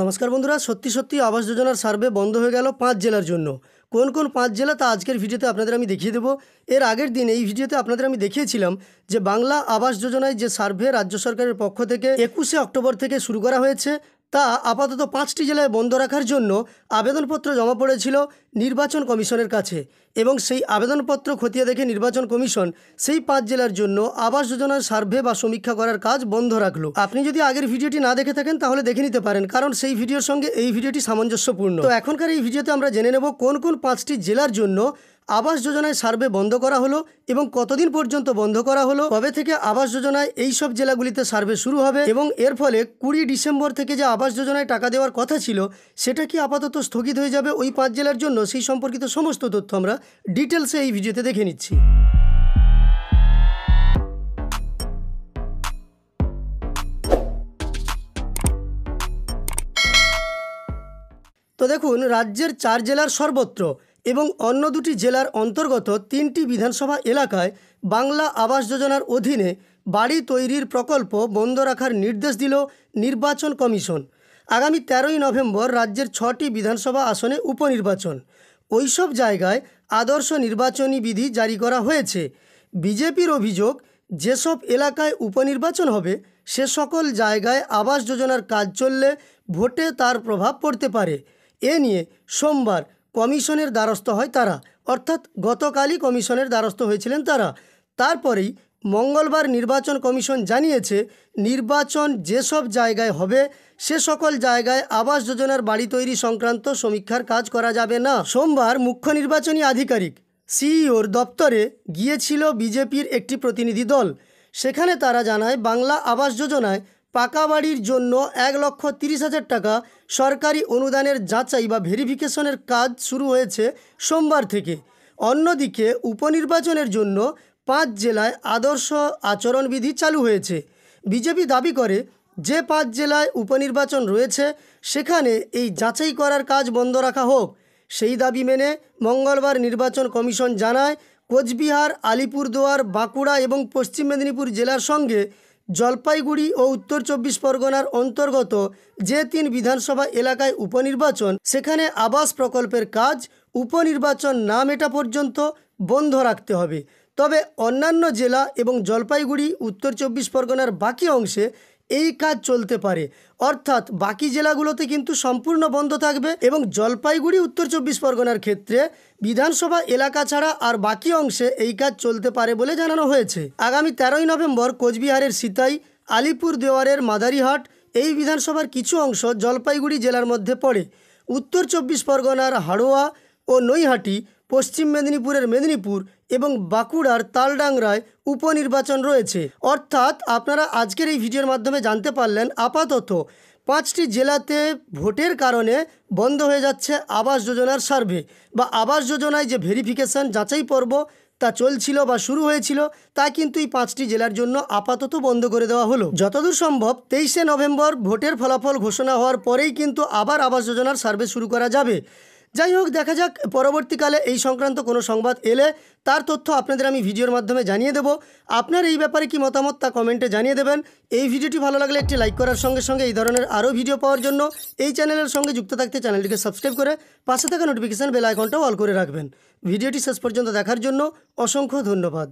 নমস্কার বন্ধুরা সত্যি সত্যি আবাস যোজনার সার্ভে বন্ধ হয়ে গেল পাঁচ জেলার জন্য কোন কোন পাঁচ জেলা তা আজকের ভিডিওতে আপনাদের আমি দেখিয়ে দেবো এর আগের দিন এই ভিডিওতে আপনাদের আমি দেখিয়েছিলাম যে বাংলা আবাস যোজনায় যে সার্ভে রাজ্য সরকারের পক্ষ থেকে একুশে অক্টোবর থেকে শুরু করা হয়েছে তা আপাতত পাঁচটি জেলায় বন্ধ রাখার জন্য আবেদনপত্র জমা পড়েছিল নির্বাচন কমিশনের কাছে এবং সেই আবেদনপত্র খতিয়ে দেখে নির্বাচন কমিশন সেই পাঁচ জেলার জন্য আবাস যোজনার সার্ভে বা সমীক্ষা করার কাজ বন্ধ রাখলো আপনি যদি আগের ভিডিওটি না দেখে থাকেন তাহলে দেখে নিতে পারেন কারণ সেই ভিডিওর সঙ্গে এই ভিডিওটি সামঞ্জস্যপূর্ণ তো এখনকার এই ভিডিওতে আমরা জেনে নেব কোন কোন পাঁচটি জেলার জন্য আবাস যোজনায় সার্ভে বন্ধ করা হলো এবং কতদিন পর্যন্ত বন্ধ করা হলো কবে থেকে আবাস যোজনায় এই সব জেলাগুলিতে সার্ভে শুরু হবে এবং এর ফলে কুড়ি ডিসেম্বর থেকে যে আবাস যোজনায় টাকা দেওয়ার কথা ছিল সেটা কি আপাতত স্থগিত হয়ে যাবে ওই পাঁচ জেলার জন্য সেই সম্পর্কিত সমস্ত তথ্য আমরা ডিটেলসে এই ভিডিওতে দেখে নিচ্ছি তো দেখুন রাজ্যের চার জেলার সর্বত্র এবং অন্য দুটি জেলার অন্তর্গত তিনটি বিধানসভা এলাকায় বাংলা আবাস যোজনার অধীনে বাড়ি তৈরির প্রকল্প বন্ধ রাখার নির্দেশ দিল নির্বাচন কমিশন আগামী তেরোই নভেম্বর রাজ্যের ছটি বিধানসভা আসনে উপনির্বাচন ওইসব জায়গায় আদর্শ নির্বাচনী বিধি জারি করা হয়েছে বিজেপির অভিযোগ যেসব এলাকায় উপনির্বাচন হবে সে সকল জায়গায় আবাস যোজনার কাজ চললে ভোটে তার প্রভাব পড়তে পারে এ নিয়ে সোমবার কমিশনের দ্বারস্থ হয় তারা অর্থাৎ গতকালই কমিশনের দ্বারস্থ হয়েছিলেন তারা তারপরেই মঙ্গলবার নির্বাচন কমিশন জানিয়েছে নির্বাচন যেসব জায়গায় হবে সে সকল জায়গায় আবাস যোজনার বাড়ি তৈরি সংক্রান্ত সমীক্ষার কাজ করা যাবে না সোমবার মুখ্য নির্বাচনী আধিকারিক সিইওর দপ্তরে গিয়েছিল বিজেপির একটি প্রতিনিধি দল সেখানে তারা জানায় বাংলা আবাস যোজনায় পাকা বাড়ির জন্য এক লক্ষ তিরিশ হাজার টাকা সরকারি অনুদানের যাচাই বা ভেরিফিকেশনের কাজ শুরু হয়েছে সোমবার থেকে অন্যদিকে উপনির্বাচনের জন্য পাঁচ জেলায় আদর্শ আচরণবিধি চালু হয়েছে বিজেপি দাবি করে যে পাঁচ জেলায় উপনির্বাচন রয়েছে সেখানে এই যাচাই করার কাজ বন্ধ রাখা হোক সেই দাবি মেনে মঙ্গলবার নির্বাচন কমিশন জানায় কোচবিহার আলিপুরদুয়ার বাঁকুড়া এবং পশ্চিম মেদিনীপুর জেলার সঙ্গে জলপাইগুড়ি ও উত্তর চব্বিশ পরগনার অন্তর্গত যে তিন বিধানসভা এলাকায় উপনির্বাচন সেখানে আবাস প্রকল্পের কাজ উপনির্বাচন না মেটা পর্যন্ত বন্ধ রাখতে হবে তবে অন্যান্য জেলা এবং জলপাইগুড়ি উত্তর চব্বিশ পরগনার বাকি অংশে এই কাজ চলতে পারে অর্থাৎ বাকি জেলাগুলোতে কিন্তু সম্পূর্ণ বন্ধ থাকবে এবং জলপাইগুড়ি উত্তর চব্বিশ পরগনার ক্ষেত্রে বিধানসভা এলাকা ছাড়া আর বাকি অংশে এই কাজ চলতে পারে বলে জানানো হয়েছে আগামী তেরোই নভেম্বর কোচবিহারের সিতাই আলিপুর দেওয়ারের মাদারিহাট এই বিধানসভার কিছু অংশ জলপাইগুড়ি জেলার মধ্যে পড়ে উত্তর চব্বিশ পরগনার হাড়োয়া ও নৈহাটি পশ্চিম মেদিনীপুরের মেদিনীপুর এবং বাঁকুড়ার তালডাংরায় উপনির্বাচন রয়েছে অর্থাৎ আপনারা আজকের এই ভিডিওর মাধ্যমে জানতে পারলেন আপাতত পাঁচটি জেলাতে ভোটের কারণে বন্ধ হয়ে যাচ্ছে আবাস যোজনার সার্ভে বা আবাস যোজনায় যে ভেরিফিকেশান যাচাই পর্ব তা চলছিল বা শুরু হয়েছিল তা কিন্তু এই পাঁচটি জেলার জন্য আপাতত বন্ধ করে দেওয়া হলো যতদূর সম্ভব তেইশে নভেম্বর ভোটের ফলাফল ঘোষণা হওয়ার পরেই কিন্তু আবার আবাস যোজনার সার্ভে শুরু করা যাবে যাই হোক দেখা যাক পরবর্তীকালে এই সংক্রান্ত কোনো সংবাদ এলে তার তথ্য আপনাদের আমি ভিডিওর মাধ্যমে জানিয়ে দেব আপনার এই ব্যাপারে কি মতামত তা কমেন্টে জানিয়ে দেবেন এই ভিডিওটি ভালো লাগলে একটি লাইক করার সঙ্গে সঙ্গে এই ধরনের আরও ভিডিও পাওয়ার জন্য এই চ্যানেলের সঙ্গে যুক্ত থাকতে চ্যানেলটিকে সাবস্ক্রাইব করে পাশে থাকা নোটিফিকেশান বেল আইকনটাও অল করে রাখবেন ভিডিওটি শেষ পর্যন্ত দেখার জন্য অসংখ্য ধন্যবাদ